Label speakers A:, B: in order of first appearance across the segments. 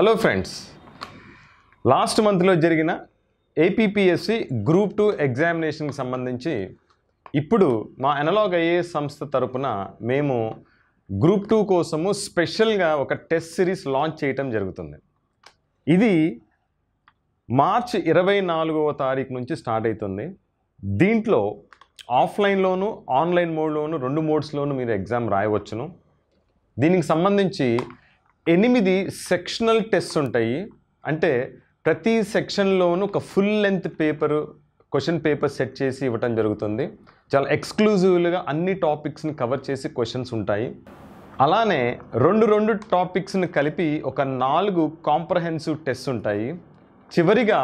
A: hello friends last మంత్లో జరిగిన APSC group two ఎగ్జామినేషన్కి సంబంధించి ఇప్పుడు మా అనలాగ్ అయ్యే సంస్థ తరపున మేము గ్రూప్ టూ కోసము స్పెషల్గా ఒక టెస్ట్ సిరీస్ లాంచ్ చేయటం జరుగుతుంది ఇది మార్చ్ ఇరవై నాలుగవ తారీఖు నుంచి స్టార్ట్ అవుతుంది దీంట్లో ఆఫ్లైన్లోను ఆన్లైన్ మోడ్లోను రెండు మోడ్స్లోను మీరు ఎగ్జామ్ రాయవచ్చును దీనికి సంబంధించి ఎనిమిది సెక్షనల్ టెస్ట్ ఉంటాయి అంటే ప్రతి సెక్షన్లోనూ ఒక full length paper question paper set చేసి ఇవ్వటం జరుగుతుంది చాలా ఎక్స్క్లూజివ్గా అన్ని టాపిక్స్ని కవర్ చేసి క్వశ్చన్స్ ఉంటాయి అలానే రెండు రెండు టాపిక్స్ని కలిపి ఒక నాలుగు కాంప్రహెన్సివ్ టెస్ట్ ఉంటాయి చివరిగా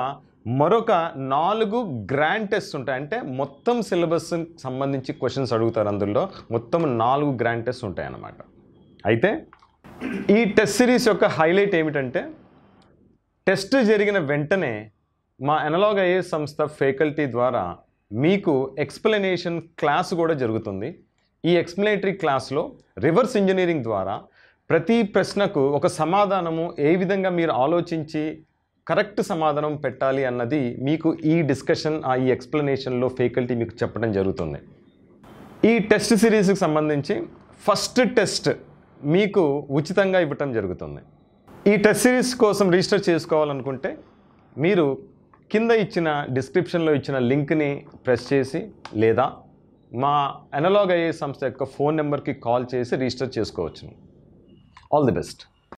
A: మరొక నాలుగు గ్రాండ్ టెస్ట్ ఉంటాయి అంటే మొత్తం సిలబస్ సంబంధించి క్వశ్చన్స్ అడుగుతారు అందులో మొత్తం నాలుగు గ్రాండ్ టెస్ట్ ఉంటాయి అన్నమాట అయితే ఈ టెస్ట్ సిరీస్ యొక్క హైలైట్ ఏమిటంటే టెస్ట్ జరిగిన వెంటనే మా అనలాగ్ ఐఏ సంస్థ ఫ్యాకల్టీ ద్వారా మీకు ఎక్స్ప్లెనేషన్ క్లాస్ కూడా జరుగుతుంది ఈ ఎక్స్ప్లెనేటరీ క్లాస్లో రివర్స్ ఇంజనీరింగ్ ద్వారా ప్రతి ప్రశ్నకు ఒక సమాధానము ఏ విధంగా మీరు ఆలోచించి కరెక్ట్ సమాధానం పెట్టాలి అన్నది మీకు ఈ డిస్కషన్ ఆ ఈ ఎక్స్ప్లెనేషన్లో ఫ్యాకల్టీ మీకు చెప్పడం జరుగుతుంది ఈ టెస్ట్ సిరీస్కి సంబంధించి ఫస్ట్ టెస్ట్ మీకు ఉచితంగా ఇవ్వటం జరుగుతుంది ఈ టెస్ట్ సిరీస్ కోసం రిజిస్టర్ చేసుకోవాలనుకుంటే మీరు కింద ఇచ్చిన డిస్క్రిప్షన్లో ఇచ్చిన లింక్ని ప్రెస్ చేసి లేదా మా అనలాగ్ అయ్యే సంస్థ యొక్క ఫోన్ నెంబర్కి కాల్ చేసి రిజిస్టర్ చేసుకోవచ్చు ఆల్ ది బెస్ట్